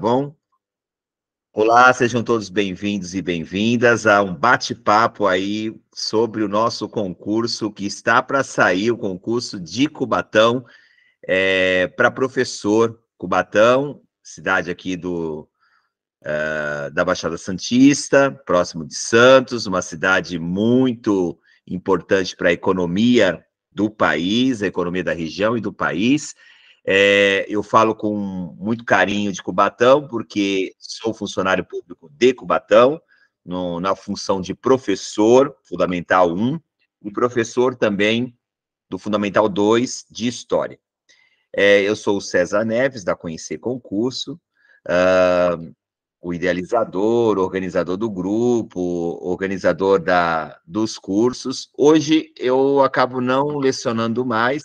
bom? Olá, sejam todos bem-vindos e bem-vindas a um bate-papo aí sobre o nosso concurso que está para sair, o concurso de Cubatão, é, para professor Cubatão, cidade aqui do, é, da Baixada Santista, próximo de Santos, uma cidade muito importante para a economia do país, a economia da região e do país. É, eu falo com muito carinho de Cubatão, porque sou funcionário público de Cubatão, no, na função de professor, Fundamental 1, e professor também do Fundamental 2 de História. É, eu sou o César Neves, da Conhecer Concurso, uh, o idealizador, organizador do grupo, organizador da, dos cursos. Hoje eu acabo não lecionando mais,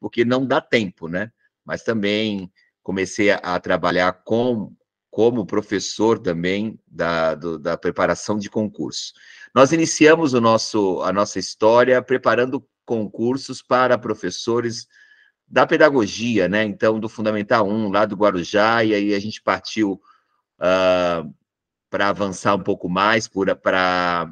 porque não dá tempo, né? mas também comecei a, a trabalhar com, como professor também da, do, da preparação de concurso. Nós iniciamos o nosso, a nossa história preparando concursos para professores da pedagogia, né? Então, do Fundamental 1, lá do Guarujá, e aí a gente partiu uh, para avançar um pouco mais, para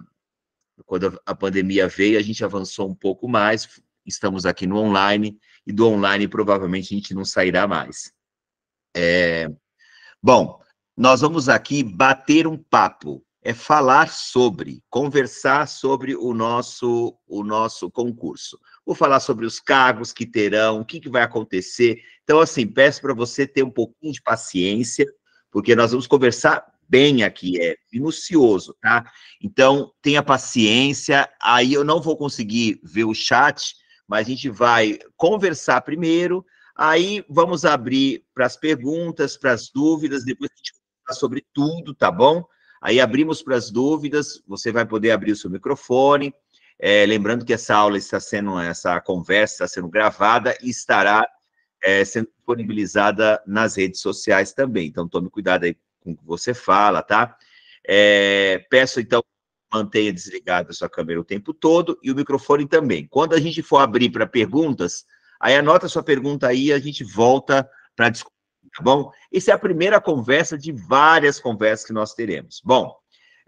quando a pandemia veio, a gente avançou um pouco mais, estamos aqui no online, e do online provavelmente a gente não sairá mais. É... Bom, nós vamos aqui bater um papo, é falar sobre, conversar sobre o nosso, o nosso concurso. Vou falar sobre os cargos que terão, o que, que vai acontecer. Então, assim, peço para você ter um pouquinho de paciência, porque nós vamos conversar bem aqui, é minucioso, tá? Então, tenha paciência. Aí eu não vou conseguir ver o chat, mas a gente vai conversar primeiro, aí vamos abrir para as perguntas, para as dúvidas, depois a gente vai sobre tudo, tá bom? Aí abrimos para as dúvidas, você vai poder abrir o seu microfone. É, lembrando que essa aula está sendo, essa conversa está sendo gravada e estará é, sendo disponibilizada nas redes sociais também. Então, tome cuidado aí com o que você fala, tá? É, peço então mantenha desligada a sua câmera o tempo todo e o microfone também. Quando a gente for abrir para perguntas, aí anota sua pergunta aí e a gente volta para discutir, tá bom? Essa é a primeira conversa de várias conversas que nós teremos. Bom,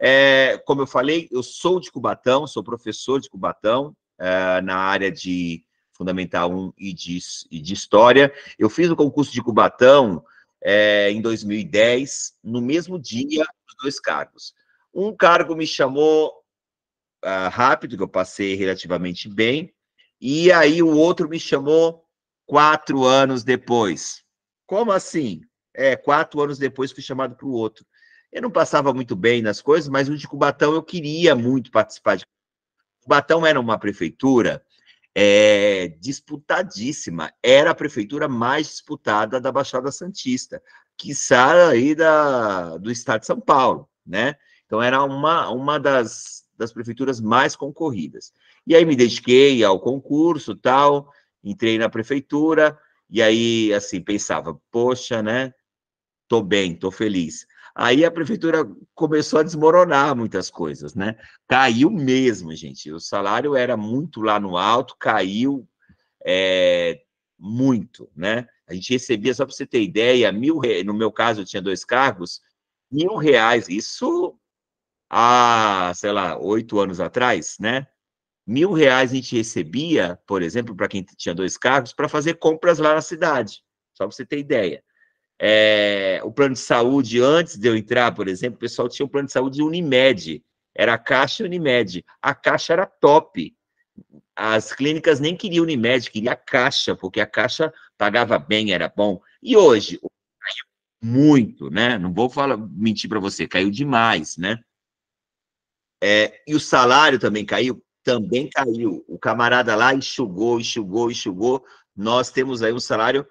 é, como eu falei, eu sou de Cubatão, sou professor de Cubatão é, na área de Fundamental 1 e de, e de História. Eu fiz o concurso de Cubatão é, em 2010, no mesmo dia, os dois cargos. Um cargo me chamou uh, rápido, que eu passei relativamente bem, e aí o outro me chamou quatro anos depois. Como assim? É, quatro anos depois fui chamado para o outro. Eu não passava muito bem nas coisas, mas o de Cubatão eu queria muito participar. De... Cubatão era uma prefeitura é, disputadíssima, era a prefeitura mais disputada da Baixada Santista, que sai aí da, do estado de São Paulo, né? Então, era uma, uma das, das prefeituras mais concorridas. E aí me dediquei ao concurso, tal, entrei na prefeitura, e aí, assim, pensava, poxa, né, tô bem, tô feliz. Aí a prefeitura começou a desmoronar muitas coisas, né? Caiu mesmo, gente. O salário era muito lá no alto, caiu é, muito, né? A gente recebia, só para você ter ideia, mil reais, no meu caso eu tinha dois cargos, mil reais, isso há, sei lá, oito anos atrás, né? Mil reais a gente recebia, por exemplo, para quem tinha dois cargos, para fazer compras lá na cidade. Só para você ter ideia. É, o plano de saúde, antes de eu entrar, por exemplo, o pessoal tinha um plano de saúde Unimed. Era a Caixa Unimed. A Caixa era top. As clínicas nem queriam Unimed, queria a Caixa, porque a Caixa pagava bem, era bom. E hoje, caiu muito, né? Não vou falar, mentir para você, caiu demais, né? É, e o salário também caiu? Também caiu. O camarada lá enxugou, enxugou, enxugou. Nós temos aí um salário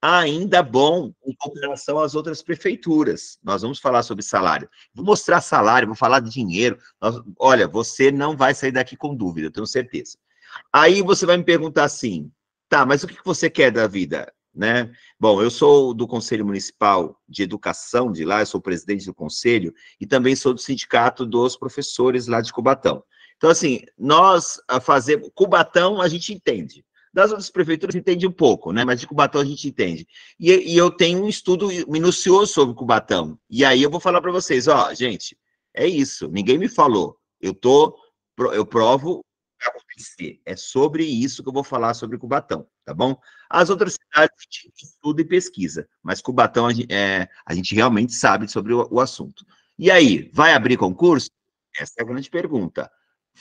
ainda bom em comparação às outras prefeituras. Nós vamos falar sobre salário. Vou mostrar salário, vou falar de dinheiro. Nós, olha, você não vai sair daqui com dúvida, eu tenho certeza. Aí você vai me perguntar assim, tá, mas o que você quer da vida? né? Bom, eu sou do Conselho Municipal de Educação de lá, eu sou presidente do conselho e também sou do Sindicato dos Professores lá de Cubatão. Então, assim, nós a fazer Cubatão a gente entende. Das outras prefeituras entende um pouco, né? Mas de Cubatão a gente entende. E, e eu tenho um estudo minucioso sobre Cubatão. E aí eu vou falar para vocês, ó, gente, é isso. Ninguém me falou. Eu tô, eu provo Lembre-se, é sobre isso que eu vou falar sobre Cubatão, tá bom? As outras cidades a gente estuda e pesquisa, mas Cubatão a gente, é, a gente realmente sabe sobre o, o assunto. E aí, vai abrir concurso? Essa é a grande pergunta.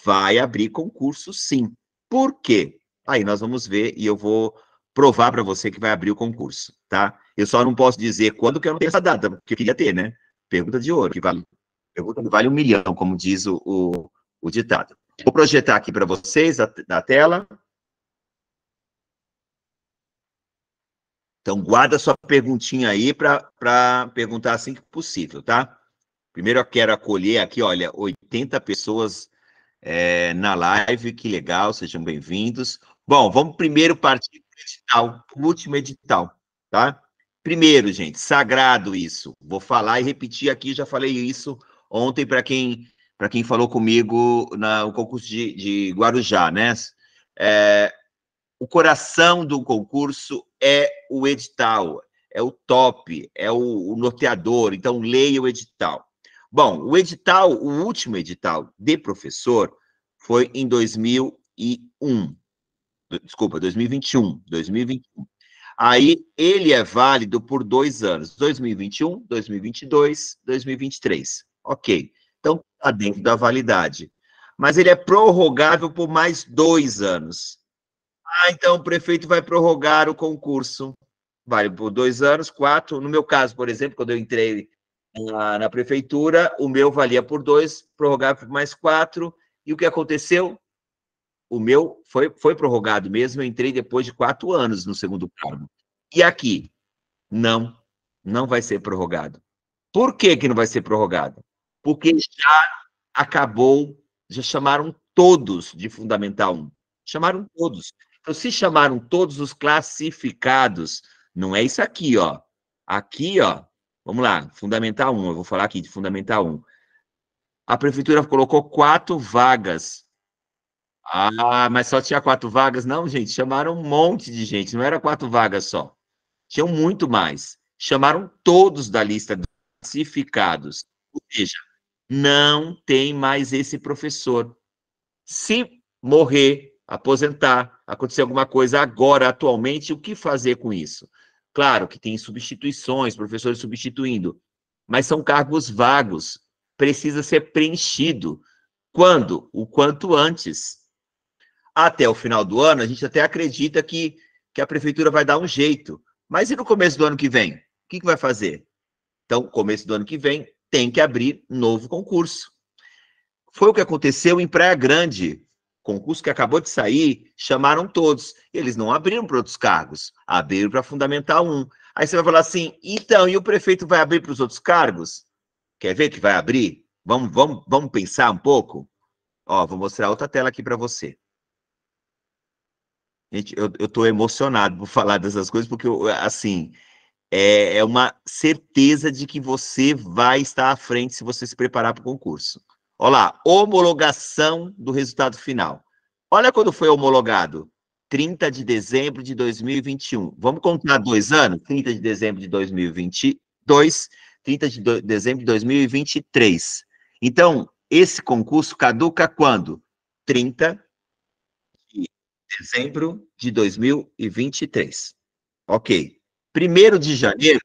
Vai abrir concurso, sim. Por quê? Aí nós vamos ver e eu vou provar para você que vai abrir o concurso, tá? Eu só não posso dizer quando que eu não tenho essa data, porque eu queria ter, né? Pergunta de ouro, que vale, pergunta que vale um milhão, como diz o, o, o ditado. Vou projetar aqui para vocês na tela. Então, guarda sua perguntinha aí para perguntar assim que possível, tá? Primeiro, eu quero acolher aqui, olha, 80 pessoas é, na live, que legal, sejam bem-vindos. Bom, vamos primeiro partir para o edital, o último edital, tá? Primeiro, gente, sagrado isso. Vou falar e repetir aqui, já falei isso ontem para quem para quem falou comigo no concurso de, de Guarujá, né? É, o coração do concurso é o edital, é o top, é o, o norteador, então leia o edital. Bom, o edital, o último edital de professor foi em 2001. Desculpa, 2021, 2021. Aí ele é válido por dois anos, 2021, 2022, 2023. Ok. Então, está dentro da validade. Mas ele é prorrogável por mais dois anos. Ah, então o prefeito vai prorrogar o concurso. Vale por dois anos, quatro. No meu caso, por exemplo, quando eu entrei na, na prefeitura, o meu valia por dois, prorrogável por mais quatro. E o que aconteceu? O meu foi, foi prorrogado mesmo. Eu entrei depois de quatro anos no segundo cargo. E aqui? Não, não vai ser prorrogado. Por que, que não vai ser prorrogado? porque já acabou, já chamaram todos de Fundamental 1. Chamaram todos. Então, se chamaram todos os classificados, não é isso aqui, ó. Aqui, ó, vamos lá, Fundamental 1, eu vou falar aqui de Fundamental 1. A prefeitura colocou quatro vagas. Ah, mas só tinha quatro vagas? Não, gente, chamaram um monte de gente, não era quatro vagas só. Tinham muito mais. Chamaram todos da lista dos classificados. Ou seja, não tem mais esse professor. Se morrer, aposentar, acontecer alguma coisa agora, atualmente, o que fazer com isso? Claro que tem substituições, professores substituindo, mas são cargos vagos, precisa ser preenchido. Quando? O quanto antes. Até o final do ano, a gente até acredita que, que a prefeitura vai dar um jeito. Mas e no começo do ano que vem? O que, que vai fazer? Então, começo do ano que vem, tem que abrir novo concurso. Foi o que aconteceu em Praia Grande. Concurso que acabou de sair, chamaram todos. Eles não abriram para outros cargos, abriram para Fundamental 1. Aí você vai falar assim: então, e o prefeito vai abrir para os outros cargos? Quer ver que vai abrir? Vamos, vamos, vamos pensar um pouco? Ó, vou mostrar outra tela aqui para você. Gente, eu, eu tô emocionado por falar dessas coisas, porque, assim, é, é, uma certeza de que você vai estar à frente se você se preparar para o concurso. Olha lá, homologação do resultado final. Olha quando foi homologado. 30 de dezembro de 2021. Vamos contar dois anos? 30 de dezembro de 2022, 30 de dezembro de 2023. Então, esse concurso caduca quando? 30 de dezembro de 2023. Ok. Primeiro de janeiro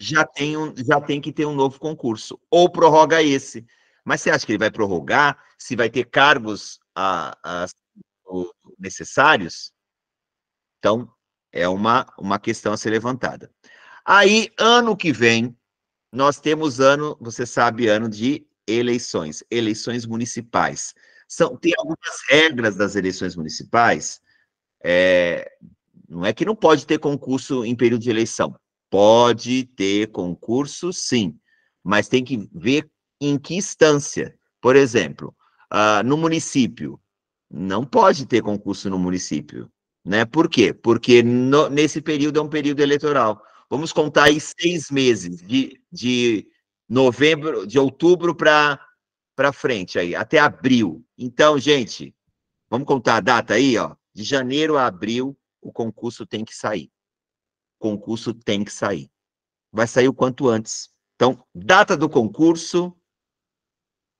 já tem, um, já tem que ter um novo concurso, ou prorroga esse. Mas você acha que ele vai prorrogar? Se vai ter cargos a, a, necessários? Então, é uma, uma questão a ser levantada. Aí, ano que vem, nós temos ano, você sabe, ano de eleições, eleições municipais. São, tem algumas regras das eleições municipais é, não é que não pode ter concurso em período de eleição. Pode ter concurso, sim, mas tem que ver em que instância. Por exemplo, uh, no município, não pode ter concurso no município. Né? Por quê? Porque no, nesse período é um período eleitoral. Vamos contar aí seis meses, de, de novembro, de outubro para frente, aí, até abril. Então, gente, vamos contar a data aí, ó. De janeiro a abril o concurso tem que sair. O concurso tem que sair. Vai sair o quanto antes. Então, data do concurso,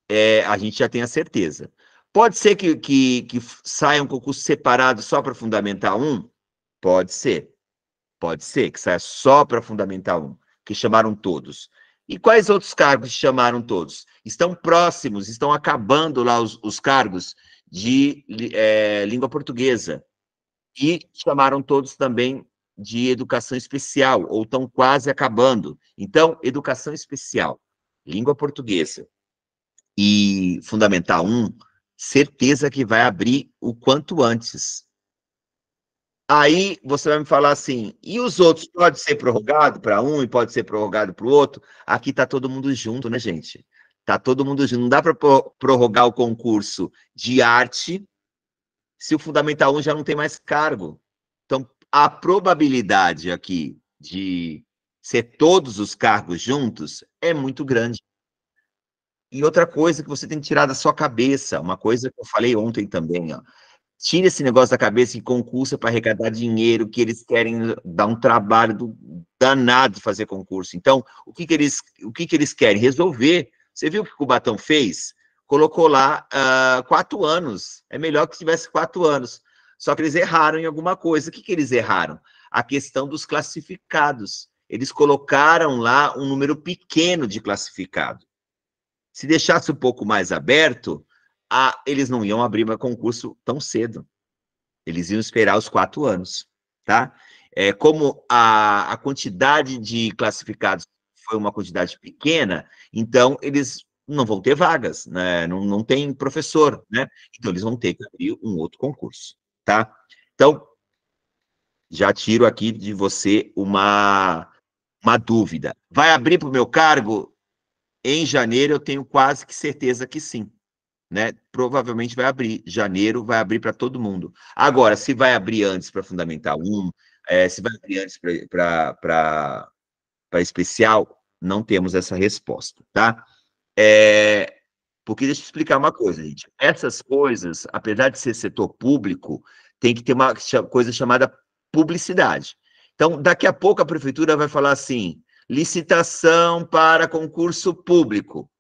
é, a gente já tem a certeza. Pode ser que, que, que saia um concurso separado só para Fundamental 1? Pode ser. Pode ser que saia só para Fundamental 1, que chamaram todos. E quais outros cargos chamaram todos? Estão próximos, estão acabando lá os, os cargos de é, língua portuguesa. E chamaram todos também de educação especial, ou estão quase acabando. Então, educação especial, língua portuguesa e fundamental 1, certeza que vai abrir o quanto antes. Aí você vai me falar assim, e os outros pode ser prorrogado para um e pode ser prorrogado para o outro? Aqui está todo mundo junto, né, gente? Está todo mundo junto. Não dá para prorrogar o concurso de arte se o Fundamental 1 já não tem mais cargo. Então, a probabilidade aqui de ser todos os cargos juntos é muito grande. E outra coisa que você tem que tirar da sua cabeça, uma coisa que eu falei ontem também, ó. Tira esse negócio da cabeça e concurso é para arrecadar dinheiro, que eles querem dar um trabalho do, danado fazer concurso. Então, o que, que eles o que, que eles querem? Resolver. Você viu o que o Cubatão fez? colocou lá uh, quatro anos. É melhor que tivesse quatro anos. Só que eles erraram em alguma coisa. O que, que eles erraram? A questão dos classificados. Eles colocaram lá um número pequeno de classificado. Se deixasse um pouco mais aberto, a, eles não iam abrir mais concurso tão cedo. Eles iam esperar os quatro anos, tá? É, como a, a quantidade de classificados foi uma quantidade pequena, então eles não vão ter vagas, né? não, não tem professor, né? Então, eles vão ter que abrir um outro concurso, tá? Então, já tiro aqui de você uma, uma dúvida. Vai abrir para o meu cargo? Em janeiro, eu tenho quase que certeza que sim. Né? Provavelmente vai abrir. Janeiro vai abrir para todo mundo. Agora, se vai abrir antes para Fundamental 1, é, se vai abrir antes para especial, não temos essa resposta, tá? É, porque deixa eu explicar uma coisa, gente. Essas coisas, apesar de ser setor público, tem que ter uma coisa chamada publicidade. Então, daqui a pouco a prefeitura vai falar assim: licitação para concurso público.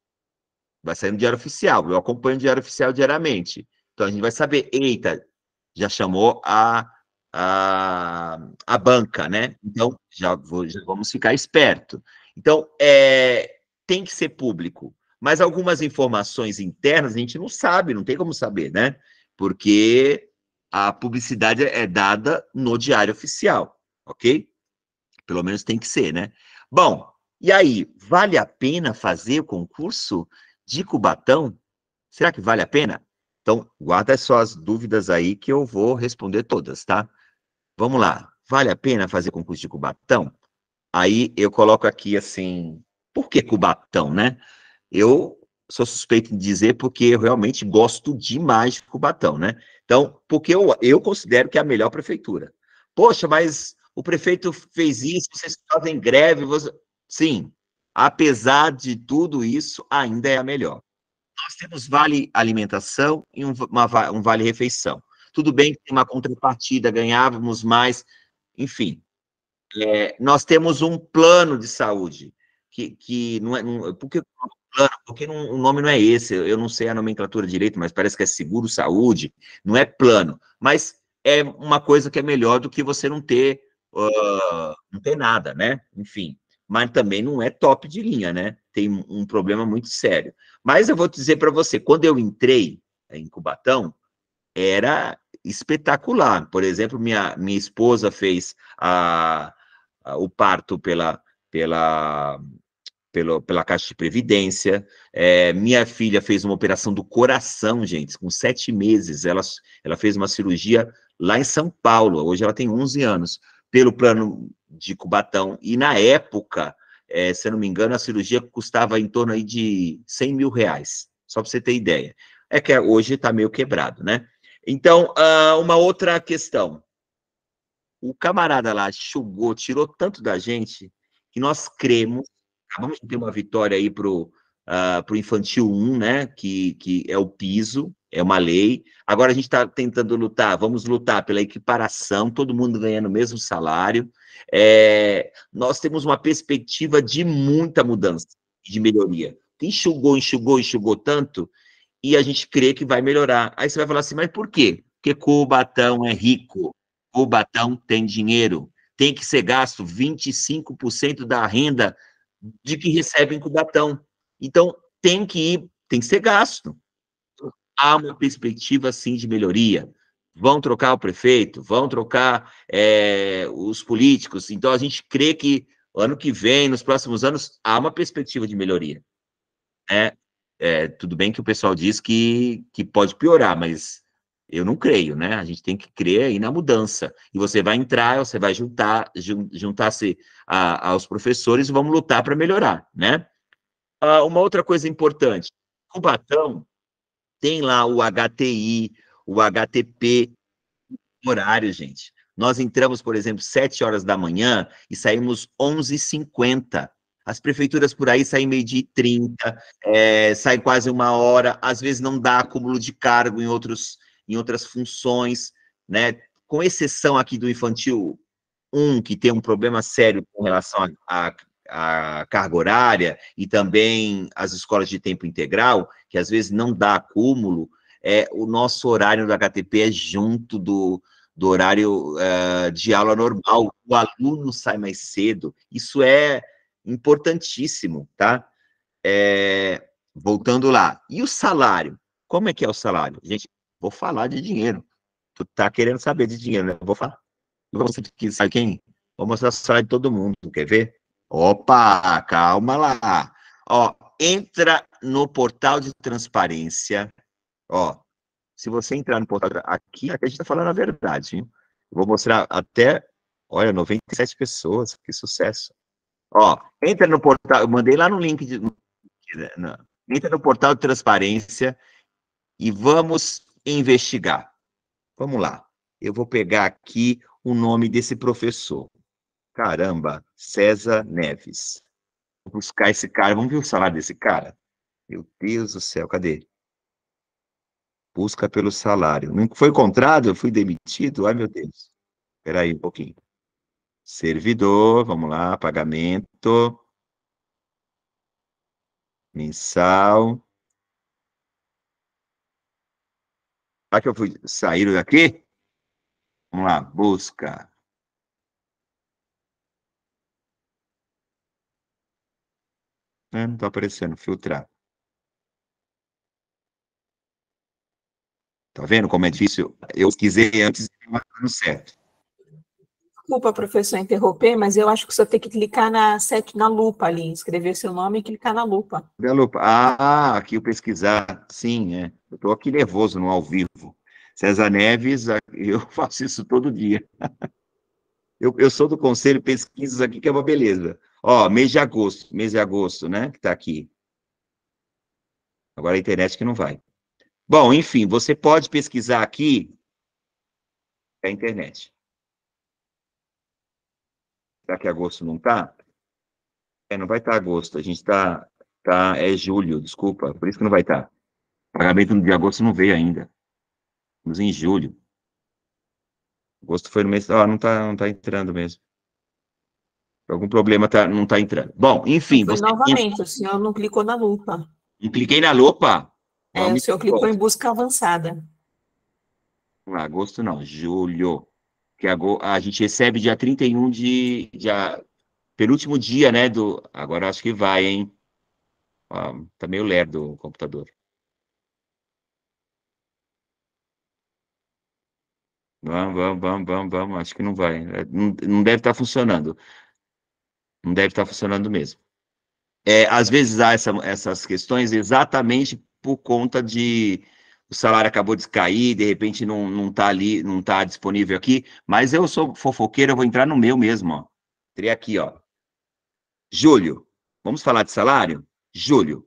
Vai sair no Diário Oficial, eu acompanho o Diário Oficial diariamente. Então a gente vai saber, eita, já chamou a, a, a banca, né? Então já, vou, já vamos ficar esperto. Então, é, tem que ser público. Mas algumas informações internas a gente não sabe, não tem como saber, né? Porque a publicidade é dada no diário oficial, ok? Pelo menos tem que ser, né? Bom, e aí, vale a pena fazer o concurso de Cubatão? Será que vale a pena? Então, guarda só as dúvidas aí que eu vou responder todas, tá? Vamos lá. Vale a pena fazer concurso de Cubatão? Aí eu coloco aqui assim, por que Cubatão, né? Eu sou suspeito de dizer porque eu realmente gosto demais de Cubatão, né? Então, porque eu, eu considero que é a melhor prefeitura. Poxa, mas o prefeito fez isso, vocês fazem greve. Você... Sim, apesar de tudo isso, ainda é a melhor. Nós temos vale alimentação e um, uma, um vale refeição. Tudo bem que tem uma contrapartida, ganhávamos mais, enfim. É, nós temos um plano de saúde que, que não é. Não, porque plano, porque não, o nome não é esse, eu não sei a nomenclatura direito, mas parece que é seguro saúde, não é plano, mas é uma coisa que é melhor do que você não ter, uh, não ter nada, né? Enfim, mas também não é top de linha, né? Tem um problema muito sério. Mas eu vou dizer para você, quando eu entrei em Cubatão, era espetacular. Por exemplo, minha, minha esposa fez a, a o parto pela, pela pelo, pela Caixa de Previdência. É, minha filha fez uma operação do coração, gente, com sete meses. Ela, ela fez uma cirurgia lá em São Paulo, hoje ela tem 11 anos, pelo plano de Cubatão. E na época, é, se eu não me engano, a cirurgia custava em torno aí de 100 mil reais, só para você ter ideia. É que hoje está meio quebrado, né? Então, uh, uma outra questão. O camarada lá chugou, tirou tanto da gente, que nós cremos acabamos de ter uma vitória aí para o uh, ah, pro Infantil 1, né? Que, que é o piso, é uma lei. Agora a gente está tentando lutar, vamos lutar pela equiparação, todo mundo ganhando o mesmo salário. É, nós temos uma perspectiva de muita mudança, de melhoria. Enxugou, enxugou, enxugou tanto, e a gente crê que vai melhorar. Aí você vai falar assim, mas por quê? Porque Cubatão é rico, Cubatão tem dinheiro, tem que ser gasto 25% da renda de que recebem com gatão. Então, tem que ir, tem que ser gasto. Há uma perspectiva, sim, de melhoria. Vão trocar o prefeito, vão trocar é, os políticos. Então, a gente crê que ano que vem, nos próximos anos, há uma perspectiva de melhoria. É, é, tudo bem que o pessoal diz que, que pode piorar, mas eu não creio, né? A gente tem que crer aí na mudança. E você vai entrar, você vai juntar, juntar-se aos professores e vamos lutar para melhorar, né? Ah, uma outra coisa importante, Cubatão tem lá o HTI, o HTP, horário, gente. Nós entramos, por exemplo, 7 horas da manhã e saímos 11h50. As prefeituras por aí saem meio-dia e 30, é, eh, saem quase uma hora, às vezes não dá acúmulo de cargo em outros em outras funções, né? Com exceção aqui do infantil 1, que tem um problema sério com relação à carga horária e também as escolas de tempo integral, que às vezes não dá acúmulo, é, o nosso horário do HTP é junto do, do horário uh, de aula normal, o aluno sai mais cedo, isso é importantíssimo, tá? É, voltando lá, e o salário? Como é que é o salário? Gente, Vou falar de dinheiro. Tu tá querendo saber de dinheiro, né? Vou falar. Você que sabe quem? Vou mostrar a slide de todo mundo, quer ver? Opa, calma lá. Ó, entra no portal de transparência. Ó, se você entrar no portal aqui, aqui a gente tá falando a verdade. Hein? Vou mostrar até, olha, 97 pessoas, que sucesso. Ó, entra no portal, eu mandei lá no link de, entra no portal de transparência e vamos investigar. Vamos lá. Eu vou pegar aqui o nome desse professor. Caramba, César Neves. Vou buscar esse cara, vamos ver o salário desse cara? Meu Deus do céu, cadê? Busca pelo salário. Não foi encontrado? Eu Fui demitido? Ai, meu Deus. Espera aí um pouquinho. Servidor, vamos lá, pagamento. Mensal. Será que eu fui sair daqui? Vamos lá, busca. É, não está aparecendo, filtrar. Tá vendo como é difícil? Eu quisei antes e não certo. Desculpa, professor, interromper, mas eu acho que você tem que clicar na, sete na lupa ali, escrever seu nome e clicar na lupa. Na lupa. Ah, aqui o pesquisar, sim, é. Eu estou aqui nervoso no ao vivo. César Neves, eu faço isso todo dia. Eu, eu sou do Conselho Pesquisas aqui, que é uma beleza. Ó, mês de agosto, mês de agosto, né, que está aqui. Agora a internet que não vai. Bom, enfim, você pode pesquisar aqui a internet. Será que agosto não está? É, não vai estar tá agosto. A gente está. Tá, é julho, desculpa. Por isso que não vai estar. Tá. Pagamento de agosto não veio ainda. Estamos em julho. Agosto foi no mês. Ah, não está não tá entrando mesmo. Algum problema tá, não está entrando. Bom, enfim. Você... Novamente, o senhor não clicou na lupa. Não cliquei na lupa? É, o senhor clicou em busca avançada. Agosto não, julho que agora, a gente recebe dia 31 de, dia penúltimo dia, né, do, agora acho que vai, hein, ah, tá meio lerdo o computador. Vamos, vamos, vamos, vamos, vamos, acho que não vai, né? não, não deve estar tá funcionando, não deve estar tá funcionando mesmo. É, às vezes há essa, essas questões exatamente por conta de, o salário acabou de cair, de repente não, não tá ali, não tá disponível aqui, mas eu sou fofoqueiro, eu vou entrar no meu mesmo, ó. Entrei aqui, ó. Julho. Vamos falar de salário? Julho.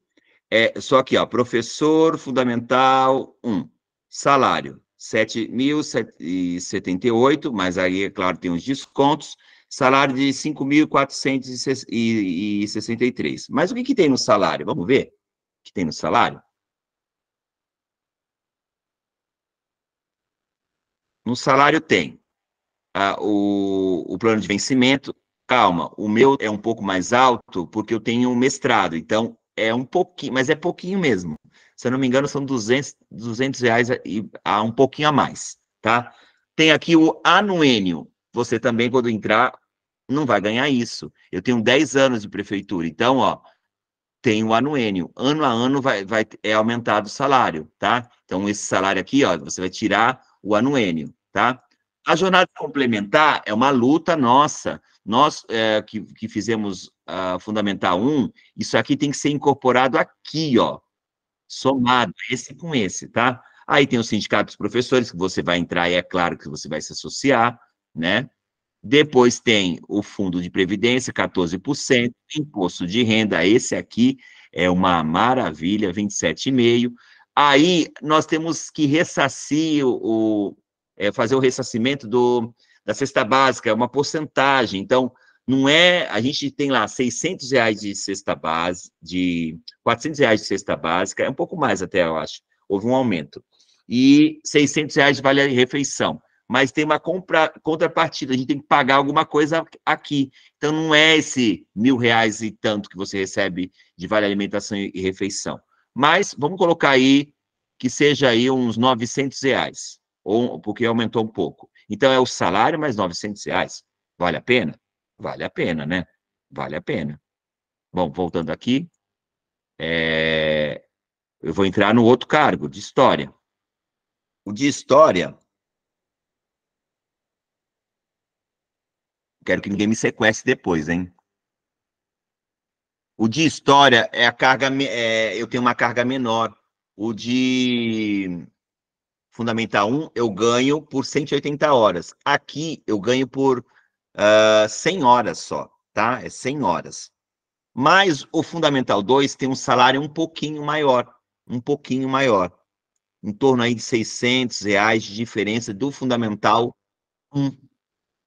É, só aqui, ó, professor fundamental 1, salário 7.078, mas aí, é claro, tem os descontos, salário de 5.463. Mas o que, que tem no salário? Vamos ver o que tem no salário? no salário tem ah, o, o plano de vencimento. Calma, o meu é um pouco mais alto porque eu tenho um mestrado, então é um pouquinho, mas é pouquinho mesmo. Se eu não me engano, são 200, 200 reais a, a um pouquinho a mais, tá? Tem aqui o anuênio. Você também, quando entrar, não vai ganhar isso. Eu tenho 10 anos de prefeitura, então, ó, tem o anuênio. Ano a ano vai, vai, é aumentado o salário, tá? Então, esse salário aqui, ó, você vai tirar o anuênio, tá? A jornada complementar é uma luta nossa. Nós é, que, que fizemos a ah, Fundamental 1, isso aqui tem que ser incorporado aqui, ó. Somado, esse com esse, tá? Aí tem o Sindicato dos Professores, que você vai entrar e é claro que você vai se associar, né? Depois tem o Fundo de Previdência, 14%, Imposto de Renda, esse aqui é uma maravilha, 27,5%. Aí nós temos que ressarcir o, é, fazer o ressarcimento do, da cesta básica, é uma porcentagem. Então, não é, a gente tem lá 600 reais de cesta base, de 400 reais de cesta básica, é um pouco mais até, eu acho, houve um aumento. E 600 reais de vale a refeição, mas tem uma compra, contrapartida, a gente tem que pagar alguma coisa aqui. Então, não é esse mil reais e tanto que você recebe de vale alimentação e refeição. Mas vamos colocar aí que seja aí uns 900 reais, ou, porque aumentou um pouco. Então é o salário mais 900 reais. Vale a pena? Vale a pena, né? Vale a pena. Bom, voltando aqui, é... eu vou entrar no outro cargo, de história. O de história. Quero que ninguém me sequestre depois, hein? O de história é a carga, é, eu tenho uma carga menor. O de Fundamental 1 eu ganho por 180 horas. Aqui eu ganho por uh, ah, 100 horas só, tá? É 100 horas. Mas o Fundamental 2 tem um salário um pouquinho maior, um pouquinho maior. Em torno aí de 600 reais de diferença do Fundamental 1.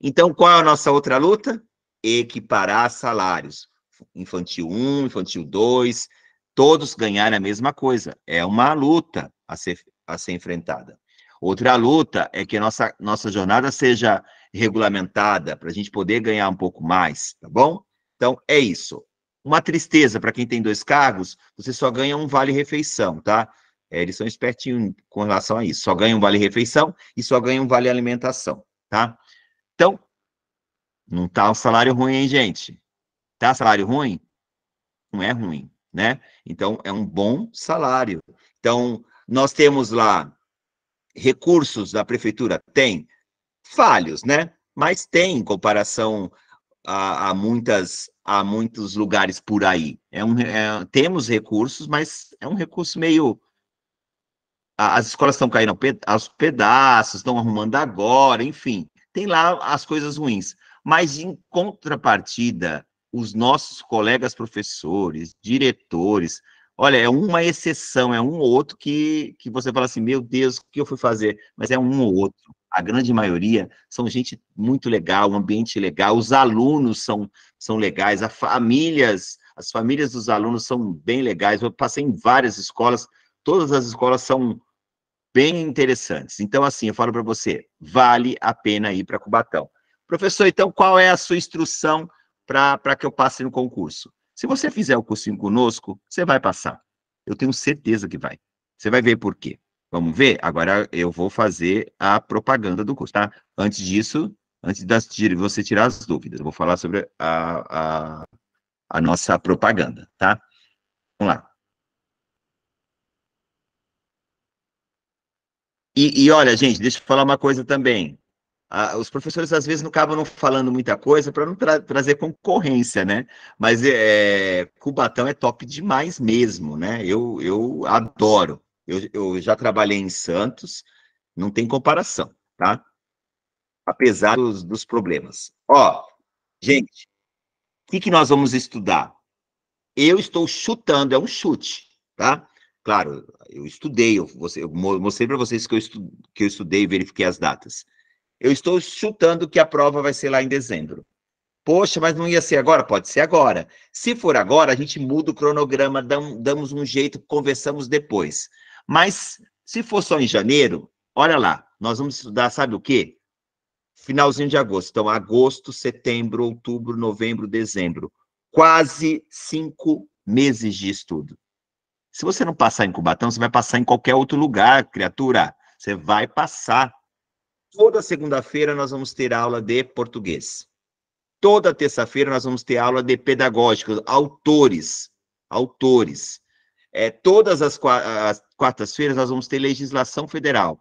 Então, qual é a nossa outra luta? Equiparar salários infantil 1, infantil 2, todos ganharem a mesma coisa. É uma luta a ser, a ser enfrentada. Outra luta é que a nossa, nossa jornada seja regulamentada para a gente poder ganhar um pouco mais, tá bom? Então, é isso. Uma tristeza para quem tem dois cargos, você só ganha um vale-refeição, tá? É, eles são espertinhos com relação a isso. Só ganha um vale-refeição e só ganha um vale-alimentação, tá? Então, não tá um salário ruim, hein, gente? Tá? Salário ruim? Não é ruim, né? Então, é um bom salário. Então, nós temos lá recursos da prefeitura? Tem. Falhos, né? Mas tem em comparação a, a muitas a muitos lugares por aí. É um, é, temos recursos, mas é um recurso meio. As escolas estão caindo aos pedaços, estão arrumando agora, enfim. Tem lá as coisas ruins. Mas, em contrapartida, os nossos colegas professores, diretores. Olha, é uma exceção, é um ou outro que, que você fala assim, meu Deus, o que eu fui fazer? Mas é um ou outro. A grande maioria são gente muito legal, um ambiente legal, os alunos são, são legais, as famílias, as famílias dos alunos são bem legais. Eu passei em várias escolas, todas as escolas são bem interessantes. Então, assim, eu falo para você, vale a pena ir para Cubatão. Professor, então qual é a sua instrução para que eu passe no concurso. Se você fizer o cursinho conosco, você vai passar. Eu tenho certeza que vai. Você vai ver por quê. Vamos ver? Agora eu vou fazer a propaganda do curso, tá? Antes disso, antes de você tirar as dúvidas, eu vou falar sobre a, a, a nossa propaganda, tá? Vamos lá. E, e olha, gente, deixa eu falar uma coisa também os professores às vezes não acabam não falando muita coisa para não tra trazer concorrência, né? Mas é, Cubatão é top demais mesmo, né? Eu, eu adoro. Eu, eu já trabalhei em Santos, não tem comparação, tá? Apesar dos, dos problemas. Ó, gente, o que, que nós vamos estudar? Eu estou chutando, é um chute, tá? Claro, eu estudei, eu, eu mostrei para vocês que eu, estu, que eu estudei e verifiquei as datas. Eu estou chutando que a prova vai ser lá em dezembro. Poxa, mas não ia ser agora? Pode ser agora. Se for agora, a gente muda o cronograma, damos um jeito, conversamos depois. Mas se for só em janeiro, olha lá, nós vamos estudar, sabe o quê? Finalzinho de agosto. Então, agosto, setembro, outubro, novembro, dezembro. Quase cinco meses de estudo. Se você não passar em Cubatão, você vai passar em qualquer outro lugar, criatura. Você vai passar. Toda segunda-feira nós vamos ter aula de português. Toda terça-feira nós vamos ter aula de pedagógicos, autores, autores. É, todas as, as quartas-feiras nós vamos ter legislação federal.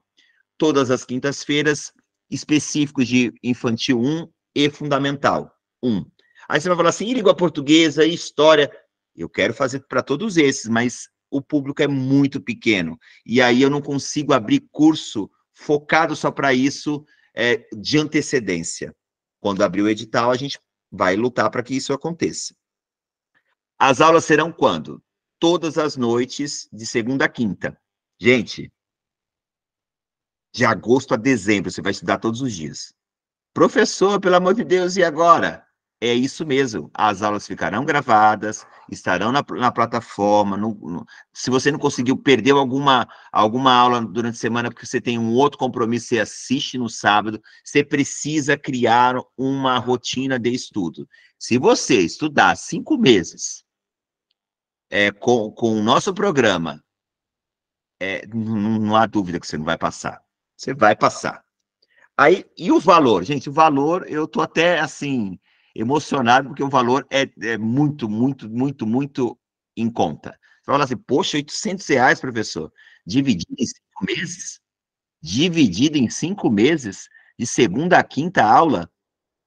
Todas as quintas-feiras, específicos de infantil 1 e fundamental 1. Aí você vai falar assim, língua portuguesa, história. Eu quero fazer para todos esses, mas o público é muito pequeno. E aí eu não consigo abrir curso focado só para isso é, de antecedência. Quando abrir o edital, a gente vai lutar para que isso aconteça. As aulas serão quando? Todas as noites, de segunda a quinta. Gente, de agosto a dezembro, você vai estudar todos os dias. Professor, pelo amor de Deus, e agora? é isso mesmo. As aulas ficarão gravadas, estarão na, na plataforma. No, no, se você não conseguiu, perdeu alguma, alguma aula durante a semana porque você tem um outro compromisso, você assiste no sábado. Você precisa criar uma rotina de estudo. Se você estudar cinco meses é, com, com o nosso programa, é, não, não há dúvida que você não vai passar. Você vai passar. Aí, e o valor? Gente, o valor, eu tô até assim, emocionado, porque o valor é, é muito, muito, muito, muito em conta. Você fala assim, poxa, 800 reais, professor, dividido em cinco meses? Dividido em cinco meses, de segunda a quinta aula?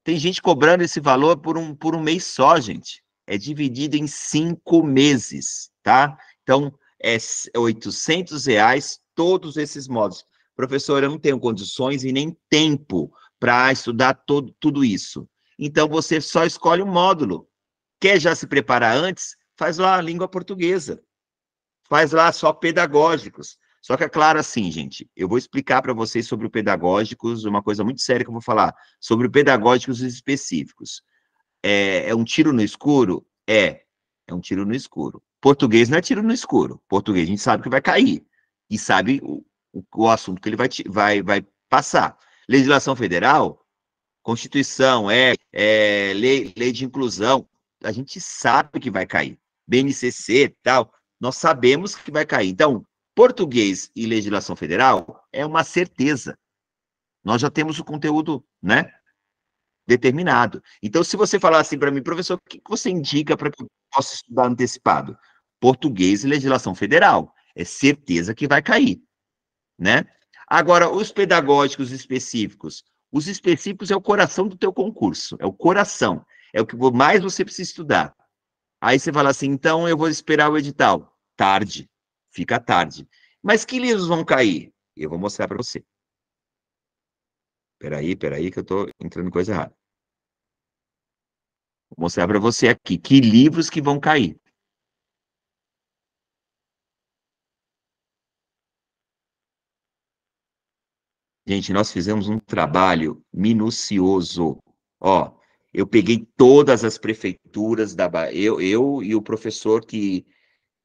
Tem gente cobrando esse valor por um, por um mês só, gente. É dividido em cinco meses, tá? Então, é 800 reais todos esses modos. Professor, eu não tenho condições e nem tempo para estudar todo, tudo isso. Então você só escolhe um módulo. Quer já se preparar antes? Faz lá a língua portuguesa. Faz lá só pedagógicos. Só que é claro assim, gente, eu vou explicar para vocês sobre o pedagógicos, uma coisa muito séria que eu vou falar, sobre o pedagógicos específicos. É, é um tiro no escuro? É, é um tiro no escuro. Português não é tiro no escuro. Português a gente sabe que vai cair e sabe o, o assunto que ele vai, vai, vai passar. Legislação federal, Constituição, é, é lei, lei de inclusão, a gente sabe que vai cair. BNCC, tal, nós sabemos que vai cair. Então, português e legislação federal é uma certeza. Nós já temos o conteúdo, né? Determinado. Então, se você falar assim para mim, professor, o que você indica para que eu possa estudar antecipado? Português e legislação federal. É certeza que vai cair, né? Agora, os pedagógicos específicos, os específicos é o coração do teu concurso, é o coração, é o que mais você precisa estudar. Aí você fala assim, então eu vou esperar o edital. Tarde, fica tarde. Mas que livros vão cair? Eu vou mostrar para você. Peraí, peraí, que eu estou entrando em coisa errada. Vou mostrar para você aqui que livros que vão cair. Gente, nós fizemos um trabalho minucioso. Ó, eu peguei todas as prefeituras da Bahia, eu, eu e o professor que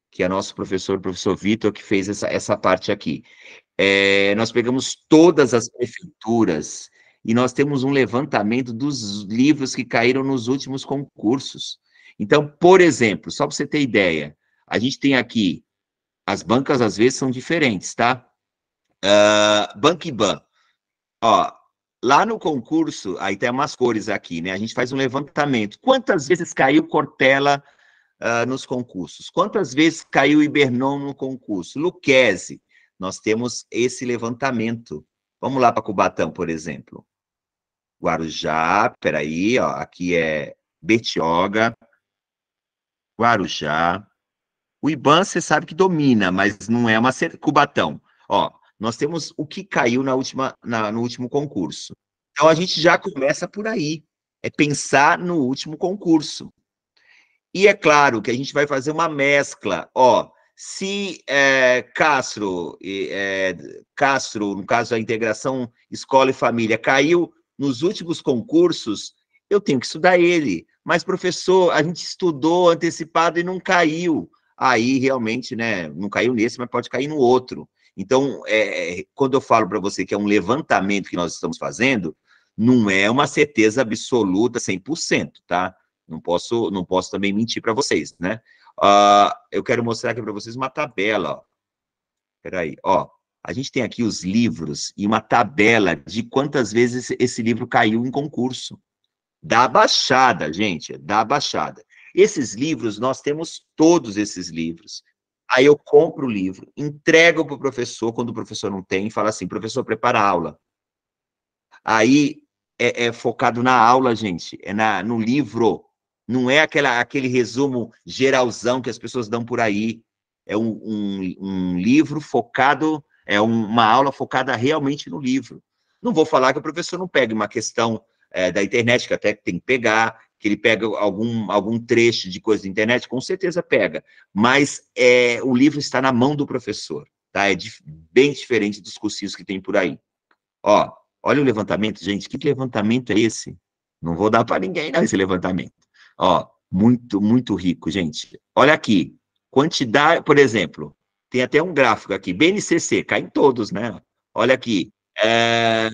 que é nosso professor, o professor Vitor, que fez essa, essa parte aqui. É, nós pegamos todas as prefeituras e nós temos um levantamento dos livros que caíram nos últimos concursos. Então, por exemplo, só para você ter ideia, a gente tem aqui, as bancas às vezes são diferentes, tá? Uh, ah, Banquiban. Ó, lá no concurso, aí tem umas cores aqui, né? A gente faz um levantamento. Quantas vezes caiu Cortella uh, nos concursos? Quantas vezes caiu Ibernon no concurso? Luquezzi. Nós temos esse levantamento. Vamos lá para Cubatão, por exemplo. Guarujá, peraí, ó, aqui é Betioga, Guarujá. O Iban, você sabe que domina, mas não é uma... Cubatão, ó, nós temos o que caiu na última, na, no último concurso. Então a gente já começa por aí, é pensar no último concurso. E é claro que a gente vai fazer uma mescla, ó. Se é, Castro, é, Castro, no caso a integração escola e família, caiu nos últimos concursos, eu tenho que estudar ele. Mas, professor, a gente estudou antecipado e não caiu. Aí, realmente, né, não caiu nesse, mas pode cair no outro. Então, é, quando eu falo para você que é um levantamento que nós estamos fazendo, não é uma certeza absoluta 100%, tá? Não posso, não posso também mentir para vocês, né? Uh, eu quero mostrar aqui para vocês uma tabela, Peraí, ó. A gente tem aqui os livros e uma tabela de quantas vezes esse livro caiu em concurso. Da Baixada, gente, é da Baixada. Esses livros, nós temos todos esses livros. Aí eu compro o livro, entrego para o professor quando o professor não tem, e fala assim, professor, prepara a aula. Aí é, é, focado na aula, gente, é na, no livro. Não é aquela, aquele resumo geralzão que as pessoas dão por aí. É um, um, um livro focado, é um, uma aula focada realmente no livro. Não vou falar que o professor não pega uma questão é, da internet, que até tem que pegar, que ele pega algum, algum trecho de coisa da internet, com certeza pega, mas é, o livro está na mão do professor, tá? É dif bem diferente dos cursinhos que tem por aí. Ó, olha o levantamento, gente, que levantamento é esse? Não vou dar para ninguém, não, esse levantamento. Ó, muito, muito rico, gente. Olha aqui, quantidade, por exemplo, tem até um gráfico aqui, BNCC, cai em todos, né? Olha aqui, é,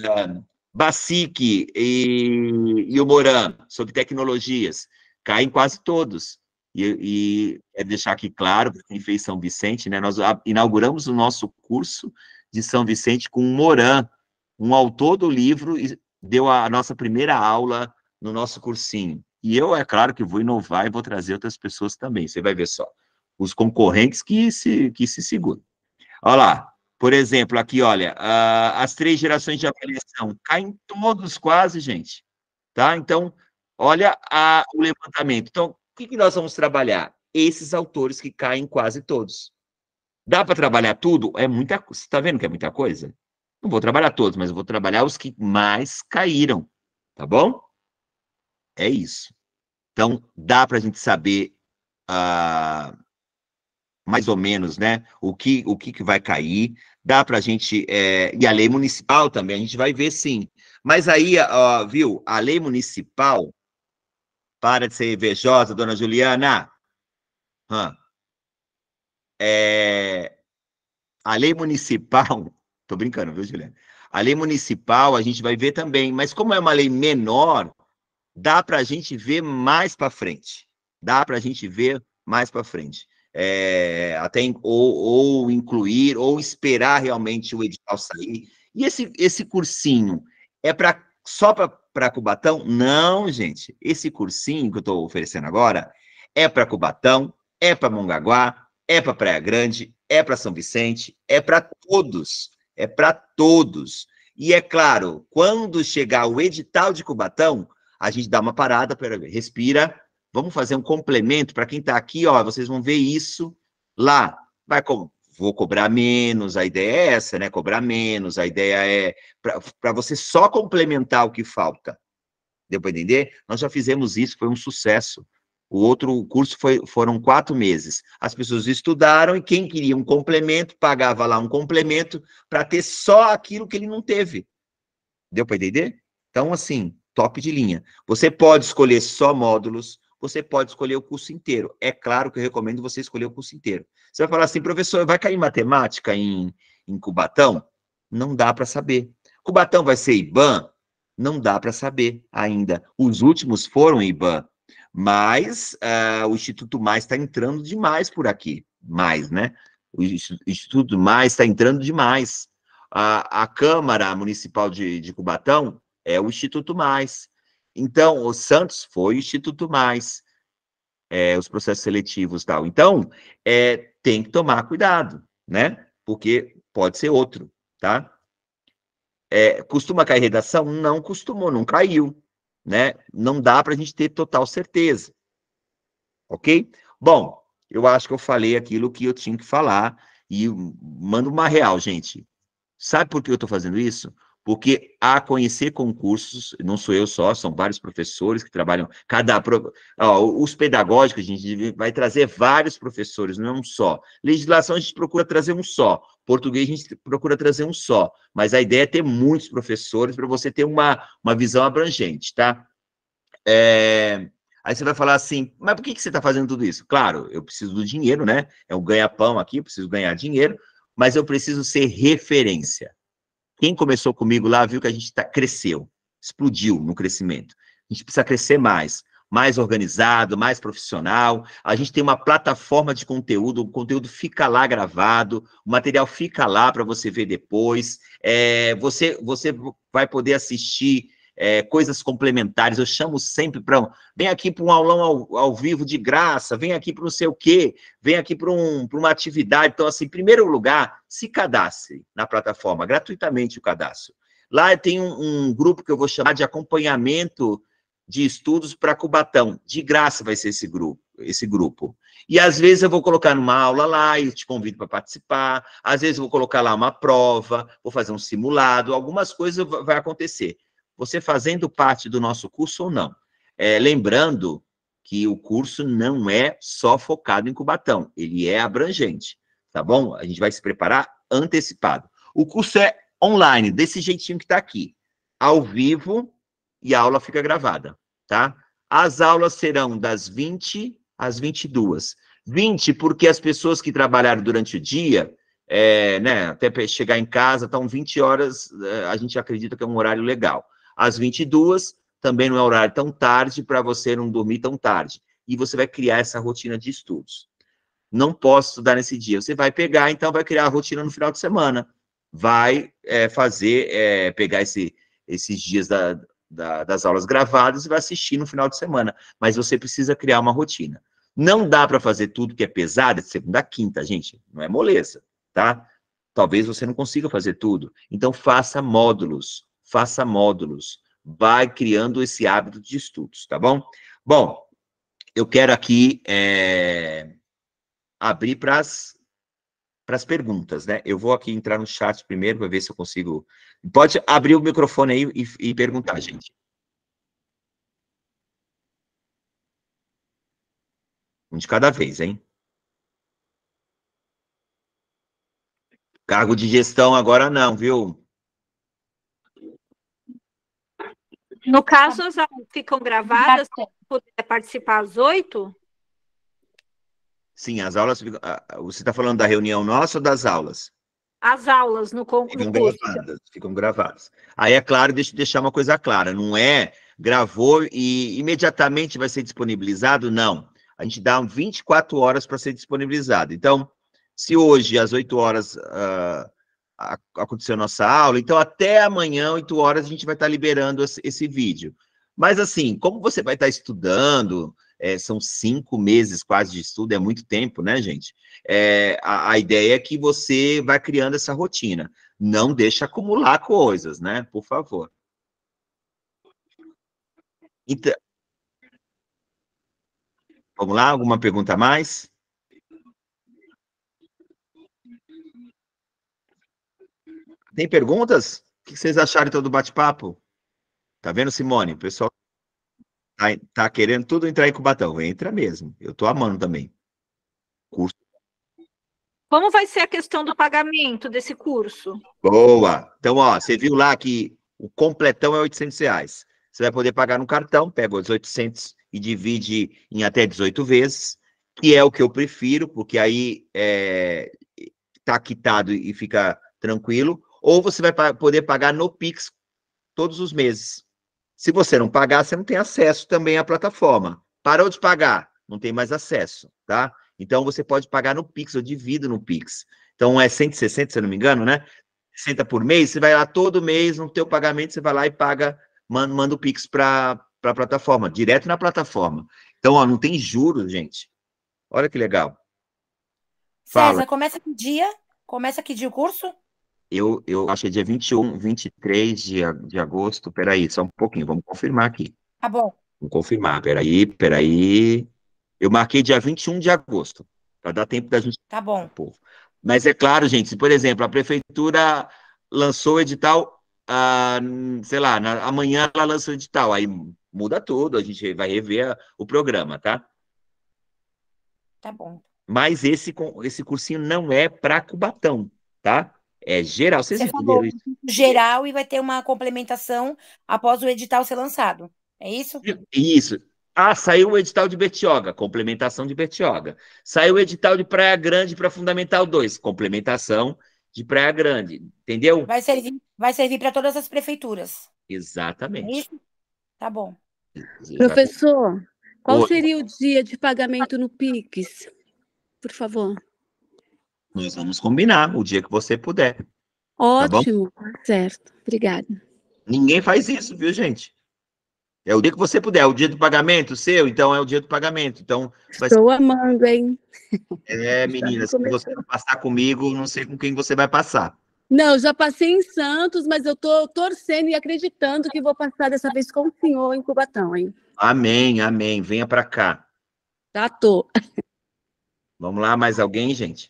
Bacique e, e o Moran, sobre tecnologias, caem quase todos. E, e é deixar aqui claro, quem fez São Vicente, né, nós inauguramos o nosso curso de São Vicente com o Moran, um autor do livro, e deu a, a nossa primeira aula no nosso cursinho. E eu, é claro que vou inovar e vou trazer outras pessoas também, você vai ver só. Os concorrentes que se, que se seguram. Olha lá, por exemplo, aqui, olha, as três gerações de avaliação caem todos quase, gente. Tá? Então, olha a, o levantamento. Então, o que, que nós vamos trabalhar? Esses autores que caem quase todos. Dá para trabalhar tudo? É muita Você está vendo que é muita coisa? Não vou trabalhar todos, mas vou trabalhar os que mais caíram. Tá bom? É isso. Então, dá para a gente saber. Uh mais ou menos, né? O que, o que, que vai cair, dá para a gente. É, e a lei municipal também, a gente vai ver sim. Mas aí, ó, viu, a lei municipal, para de ser invejosa, dona Juliana. É, a lei municipal, tô brincando, viu, Juliana? A lei municipal a gente vai ver também, mas como é uma lei menor, dá para a gente ver mais para frente. Dá para a gente ver mais para frente é, até ou, ou, incluir, ou esperar realmente o edital sair. E esse, esse cursinho é para só para Cubatão? Não, gente. Esse cursinho que eu estou oferecendo agora é para Cubatão, é para Mongaguá, é para Praia Grande, é para São Vicente, é para todos. É para todos. E é claro, quando chegar o edital de Cubatão, a gente dá uma parada, respira, vamos fazer um complemento para quem está aqui, ó, vocês vão ver isso lá. Vai co vou cobrar menos, a ideia é essa, né? Cobrar menos, a ideia é para você só complementar o que falta. Deu para entender? Nós já fizemos isso, foi um sucesso. O outro curso foi, foram quatro meses. As pessoas estudaram e quem queria um complemento pagava lá um complemento para ter só aquilo que ele não teve. Deu para entender? Então, assim, top de linha. Você pode escolher só módulos, você pode escolher o curso inteiro. É claro que eu recomendo você escolher o curso inteiro. Você vai falar assim, professor, vai cair matemática em, em Cubatão? Não dá para saber. Cubatão vai ser IBAN? Não dá para saber ainda. Os últimos foram IBAN, mas uh, o Instituto Mais está entrando demais por aqui. Mais, né? O Instituto Mais está entrando demais. A, a Câmara Municipal de, de Cubatão é o Instituto Mais. Então, o Santos foi o Instituto Mais, é, os processos seletivos tal. Então, é, tem que tomar cuidado, né? Porque pode ser outro, tá? É, costuma cair redação? Não costumou, não caiu, né? Não dá para a gente ter total certeza, ok? Bom, eu acho que eu falei aquilo que eu tinha que falar e mando uma real, gente. Sabe por que eu estou fazendo isso? porque a conhecer concursos, não sou eu só, são vários professores que trabalham, cada ó, os pedagógicos, a gente vai trazer vários professores, não é um só. Legislação a gente procura trazer um só, português a gente procura trazer um só, mas a ideia é ter muitos professores para você ter uma, uma visão abrangente, tá? É... Aí você vai falar assim, mas por que, que você está fazendo tudo isso? Claro, eu preciso do dinheiro, né? É um ganha-pão aqui, eu preciso ganhar dinheiro, mas eu preciso ser referência. Quem começou comigo lá viu que a gente tá, cresceu, explodiu no crescimento. A gente precisa crescer mais, mais organizado, mais profissional. A gente tem uma plataforma de conteúdo, o conteúdo fica lá gravado, o material fica lá para você ver depois. É, você, você vai poder assistir é, coisas complementares. Eu chamo sempre para um, vem aqui para um aulão ao, ao, vivo de graça, vem aqui para não sei o quê, vem aqui para um, uma atividade. Então, assim, em primeiro lugar, se cadastre na plataforma, gratuitamente o cadastro. Lá tem um, um grupo que eu vou chamar de acompanhamento de estudos para Cubatão. De graça vai ser esse grupo, esse grupo. E às vezes eu vou colocar numa aula lá e te convido para participar. Às vezes eu vou colocar lá uma prova, vou fazer um simulado, algumas coisas vai acontecer você fazendo parte do nosso curso ou não. É, lembrando que o curso não é só focado em Cubatão, ele é abrangente, tá bom? A gente vai se preparar antecipado. O curso é online, desse jeitinho que está aqui, ao vivo e a aula fica gravada, tá? As aulas serão das 20 às 22. 20 porque as pessoas que trabalharam durante o dia, é, né, até chegar em casa, estão 20 horas, é, a gente acredita que é um horário legal às 22, também não é horário tão tarde para você não dormir tão tarde. E você vai criar essa rotina de estudos. Não posso estudar nesse dia. Você vai pegar, então, vai criar a rotina no final de semana. Vai é, fazer, é, pegar esse, esses dias da, da, das aulas gravadas e vai assistir no final de semana. Mas você precisa criar uma rotina. Não dá para fazer tudo que é pesado, é de segunda a quinta, gente. Não é moleza, tá? Talvez você não consiga fazer tudo. Então, faça módulos faça módulos, vai criando esse hábito de estudos, tá bom? Bom, eu quero aqui é, abrir para as perguntas, né? Eu vou aqui entrar no chat primeiro para ver se eu consigo. Pode abrir o microfone aí e, e perguntar, gente. Um de cada vez, hein? Cargo de gestão agora não, viu? No caso, tá. as aulas ficam gravadas, se puder participar às oito? Sim, as aulas ficam... Você está falando da reunião nossa ou das aulas? As aulas no concurso. Ficam gravadas, ficam gravadas. Aí, é claro, deixa eu deixar uma coisa clara, não é gravou e imediatamente vai ser disponibilizado? Não. A gente dá 24 horas para ser disponibilizado. Então, se hoje, às 8 horas, uh, aconteceu a nossa aula. Então, até amanhã, 8 horas, a gente vai estar liberando esse vídeo. Mas, assim, como você vai estar estudando, é, são cinco meses quase de estudo, é muito tempo, né, gente? É, a, a ideia é que você vai criando essa rotina. Não deixa acumular coisas, né? Por favor. Então, vamos lá, alguma pergunta a mais? Tem perguntas? O que vocês acharam todo então, o bate-papo? Tá vendo, Simone? O pessoal tá, tá, querendo tudo entrar em Cubatão. Entra mesmo. Eu tô amando também. Curso. Como vai ser a questão do pagamento desse curso? Boa! Então, ó, você viu lá que o completão é 800 reais. Você vai poder pagar no cartão, pega os 800 e divide em até 18 vezes, que é o que eu prefiro, porque aí é, tá quitado e fica tranquilo ou você vai poder pagar no Pix todos os meses. Se você não pagar, você não tem acesso também à plataforma. Parou de pagar, não tem mais acesso, tá? Então você pode pagar no Pix, eu divido no Pix. Então é 160, se eu não me engano, né? 60 por mês, você vai lá todo mês no teu pagamento, você vai lá e paga, manda, manda o Pix para a plataforma, direto na plataforma. Então, ó, não tem juros, gente. Olha que legal. Fala. César, começa que dia? Começa que dia o curso? Eu, eu acho que é dia 21, 23 de, de agosto. Peraí, só um pouquinho, vamos confirmar aqui. Tá bom. Vamos confirmar, peraí, peraí. Eu marquei dia 21 de agosto, para dar tempo da gente. Tá bom. Povo. Mas é claro, gente, se, por exemplo, a prefeitura lançou o edital, ah, sei lá, na, amanhã ela lança o edital, aí muda tudo, a gente vai rever a, o programa, tá? Tá bom. Mas esse, esse cursinho não é para Cubatão, tá? É geral. Vocês Você entenderam isso? Geral e vai ter uma complementação após o edital ser lançado. É isso? Isso. Ah, saiu o edital de Bertioga, complementação de Bertioga. Saiu o edital de Praia Grande para Fundamental 2, complementação de Praia Grande, entendeu? Vai servir, vai servir para todas as prefeituras. É Exatamente. É isso? Tá bom. Professor, qual Oi. seria o dia de pagamento no PIX? Por favor. Nós vamos combinar o dia que você puder. Tá Ótimo, tá certo. Obrigada. Ninguém faz isso, viu, gente? É o dia que você puder, é o dia do pagamento seu, então é o dia do pagamento. Então, Estou amando, hein? É, menina, se você não passar comigo, não sei com quem você vai passar. Não, já passei em Santos, mas eu estou torcendo e acreditando que vou passar dessa vez com o senhor em Cubatão, hein? Amém, amém. Venha para cá. Já tá, tô. Vamos lá, mais alguém, gente?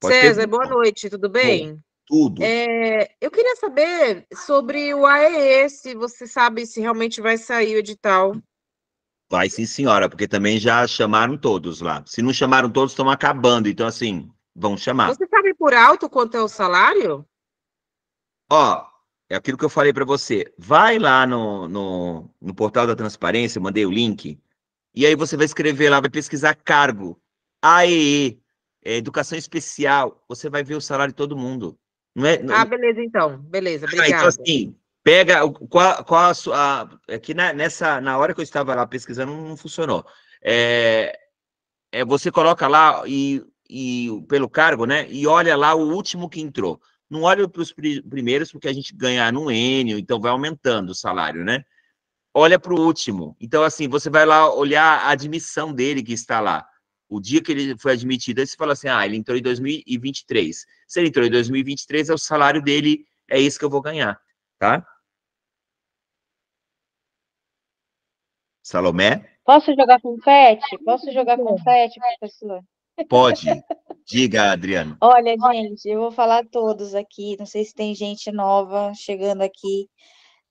Pode César, ter... boa noite, tudo bem? Bom, tudo. É, eu queria saber sobre o AEE, se você sabe se realmente vai sair o edital. Vai sim, senhora, porque também já chamaram todos lá. Se não chamaram todos, estão acabando. Então, assim, vão chamar. Você sabe por alto quanto é o salário? Ó, é aquilo que eu falei para você. Vai lá no, no, no portal da transparência, mandei o link. E aí você vai escrever lá, vai pesquisar cargo. AEE, é, educação especial, você vai ver o salário de todo mundo. Não é, não... Ah, beleza, então. Beleza, obrigada. Ah, então, assim, pega o, qual, qual a sua. Aqui é na, nessa, na hora que eu estava lá pesquisando, não funcionou. É, é, você coloca lá e, e pelo cargo, né? E olha lá o último que entrou. Não olha para os primeiros, porque a gente ganha no Enio, então vai aumentando o salário, né? Olha para o último. Então, assim, você vai lá olhar a admissão dele que está lá o dia que ele foi admitido, aí você fala assim, ah, ele entrou em 2023. Se ele entrou em 2023, é o salário dele, é isso que eu vou ganhar, tá? Salomé? Posso jogar confete? Posso jogar confete, professor? Pode. Diga, Adriano. Olha, gente, eu vou falar todos aqui. Não sei se tem gente nova chegando aqui.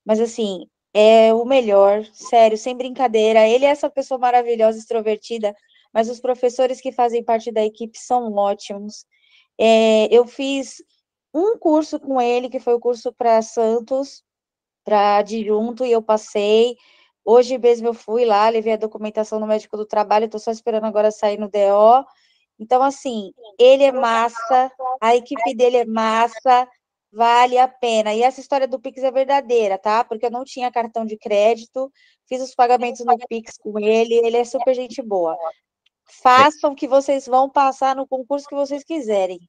Mas, assim, é o melhor. Sério, sem brincadeira. Ele é essa pessoa maravilhosa, extrovertida mas os professores que fazem parte da equipe são ótimos. É, eu fiz um curso com ele, que foi o curso para Santos, para adjunto, e eu passei. Hoje mesmo eu fui lá, levei a documentação no médico do trabalho, estou só esperando agora sair no DO. Então, assim, ele é massa, a equipe dele é massa, vale a pena. E essa história do Pix é verdadeira, tá? Porque eu não tinha cartão de crédito, fiz os pagamentos no Pix com ele, ele é super gente boa. É. façam que vocês vão passar no concurso que vocês quiserem.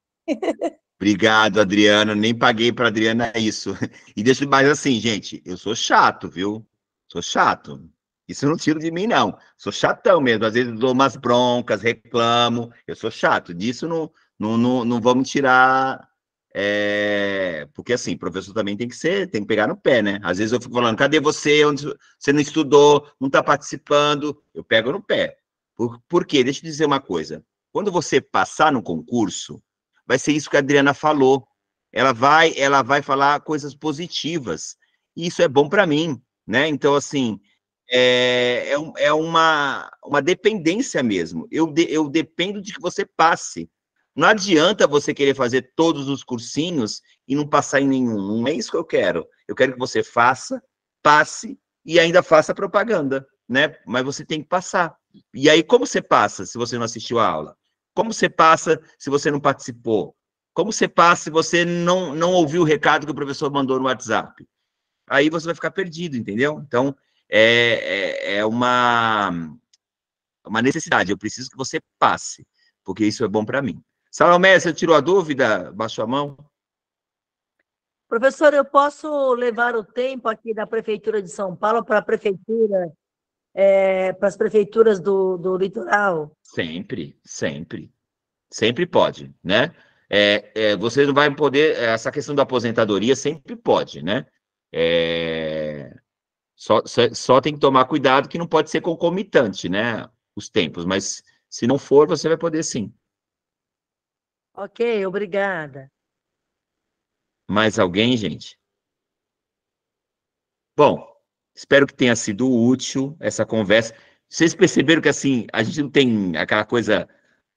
Obrigado, Adriana. Nem paguei para Adriana isso. E deixa mais assim, gente, eu sou chato, viu? Sou chato. Isso eu não tiro de mim, não. Sou chatão mesmo. Às vezes dou umas broncas, reclamo. Eu sou chato. Disso não, não, não, não vamos tirar. É... Porque assim, professor também tem que ser, tem que pegar no pé, né? Às vezes eu fico falando, cadê você? Onde você não estudou, não está participando. Eu pego no pé. Por, por quê? Deixa eu dizer uma coisa. Quando você passar no concurso, vai ser isso que a Adriana falou. Ela vai, ela vai falar coisas positivas. E isso é bom para mim, né? Então, assim, é, é, é, uma, uma dependência mesmo. Eu, de, eu dependo de que você passe. Não adianta você querer fazer todos os cursinhos e não passar em nenhum. Não é isso que eu quero. Eu quero que você faça, passe e ainda faça propaganda, né? Mas você tem que passar. E aí, como você passa se você não assistiu a aula? Como você passa se você não participou? Como você passa se você não, não ouviu o recado que o professor mandou no WhatsApp? Aí você vai ficar perdido, entendeu? Então, é, é, é uma, uma necessidade. Eu preciso que você passe, porque isso é bom para mim. Salomé, você tirou a dúvida? Baixou a mão. Professor, eu posso levar o tempo aqui da Prefeitura de São Paulo para a Prefeitura é, para as prefeituras do, do litoral? Sempre, sempre. Sempre pode, né? É, é, você não vai poder. É, essa questão da aposentadoria sempre pode, né? É, só, só, só, tem que tomar cuidado que não pode ser concomitante, né? Os tempos, mas se não for, você vai poder sim. Ok, obrigada. Mais alguém, gente? Bom, Espero que tenha sido útil essa conversa. Vocês perceberam que assim, a gente não tem aquela coisa,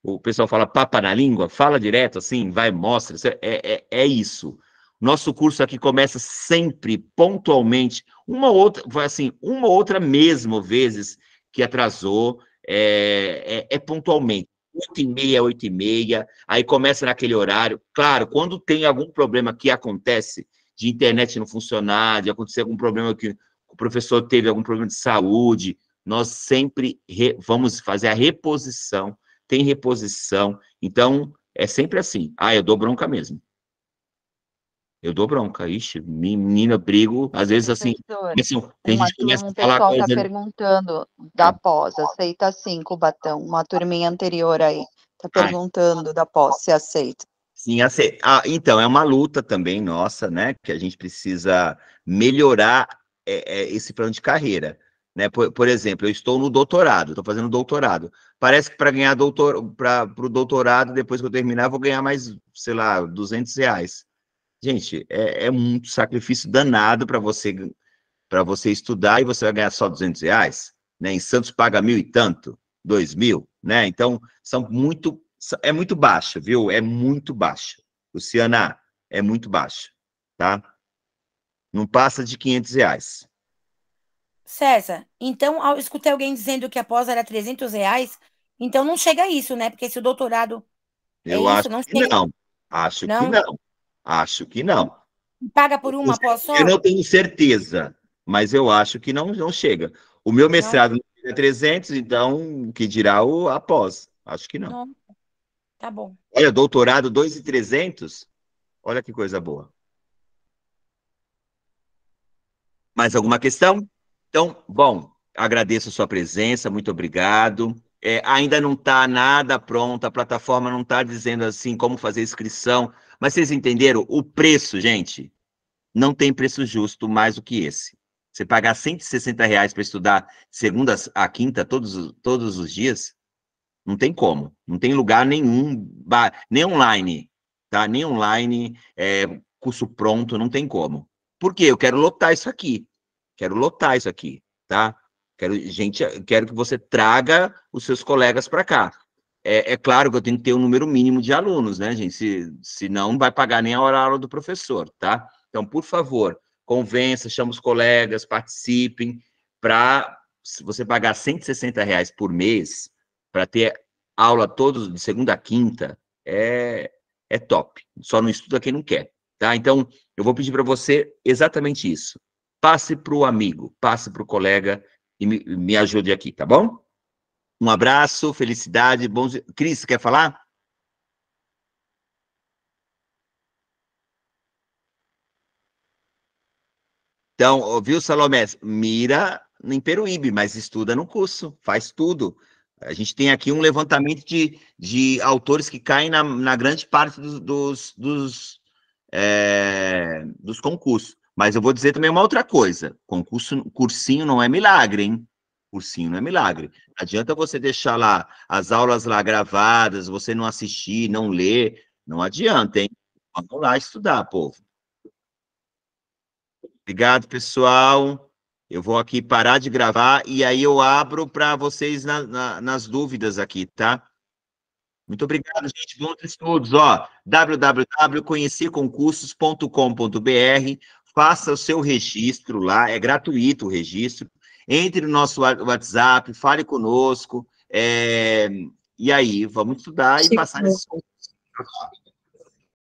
o pessoal fala papa na língua, fala direto assim, vai, mostra. É, é, é, é isso. Nosso curso aqui começa sempre, pontualmente, uma outra, assim, uma outra mesmo, vezes, que atrasou, é, é, é pontualmente. 8 e meia, 8 e meia, aí começa naquele horário. Claro, quando tem algum problema que acontece, de internet não funcionar, de acontecer algum problema que o professor teve algum problema de saúde, nós sempre vamos fazer a reposição, tem reposição. Então, é sempre assim. Ah, eu dou bronca mesmo. Eu dou bronca, ixi, menina, brigo, às vezes assim, assim tem uma gente que começa a falar tá coisa... perguntando da hum. pós, aceita sim, Cubatão, uma turminha anterior aí, tá ah. perguntando da pós, se aceita. Sim, aceita. Ah, então, é uma luta também nossa, né, que a gente precisa melhorar é, é esse plano de carreira. Né? Por, por, exemplo, eu estou no doutorado, estou fazendo doutorado. Parece que para ganhar doutor, para o doutorado, depois que eu terminar, vou ganhar mais, sei lá, 200 reais. Gente, é, é muito sacrifício danado para você para você estudar e você vai ganhar só 200 reais. Né? Em Santos paga mil e tanto, dois mil. Né? Então, são muito, é muito baixo, viu? É muito baixo. Luciana, é muito baixo, tá? Não passa de 500 reais. César, então escutei alguém dizendo que após era 300 reais, então não chega a isso, né? Porque se o doutorado. É eu é acho isso, não que chega... não. Acho não? que não. Acho que não. Paga por uma após só? Eu não tenho certeza, mas eu acho que não, não chega. O meu mestrado não. é 300, então o que dirá o após? Acho que não. não. Tá bom. Olha, doutorado 2,300. Olha que coisa boa. Mais alguma questão? Então, bom, agradeço a sua presença, muito obrigado. É, ainda não está nada pronto, a plataforma não está dizendo assim como fazer inscrição, mas vocês entenderam? O preço, gente, não tem preço justo mais do que esse. Você pagar 160 reais para estudar segunda a quinta todos, todos os dias, não tem como. Não tem lugar nenhum, nem online, tá? Nem online, é, curso pronto, não tem como. Por quê? Eu quero lotar isso aqui. Quero lotar isso aqui, tá? Quero, gente, quero que você traga os seus colegas para cá. É, é, claro que eu tenho que ter um número mínimo de alunos, né, gente? Se, se não, não vai pagar nem a hora aula do professor, tá? Então, por favor, convença, chama os colegas, participem, para se você pagar 160 reais por mês para ter aula todos de segunda a quinta, é, é top. Só não estuda quem não quer, tá? Então, eu vou pedir para você exatamente isso passe para o amigo, passe para o colega e me, me ajude aqui, tá bom? Um abraço, felicidade, bons. Cris, quer falar? Então, ouviu, Salomé? Mira em Peruíbe, mas estuda no curso, faz tudo. A gente tem aqui um levantamento de, de autores que caem na, na grande parte dos, dos, dos, é, dos concursos. Mas eu vou dizer também uma outra coisa: concurso, cursinho não é milagre, hein? Cursinho não é milagre. Não adianta você deixar lá as aulas lá gravadas, você não assistir, não ler. Não adianta, hein? Vamos lá estudar, povo. Obrigado, pessoal. Eu vou aqui parar de gravar e aí eu abro para vocês na, na, nas dúvidas aqui, tá? Muito obrigado, gente. Bons estudos. Ó, www.conhecerconcursos.com.br faça o seu registro lá, é gratuito o registro. Entre no nosso WhatsApp, fale conosco, é, e aí vamos estudar e passar esses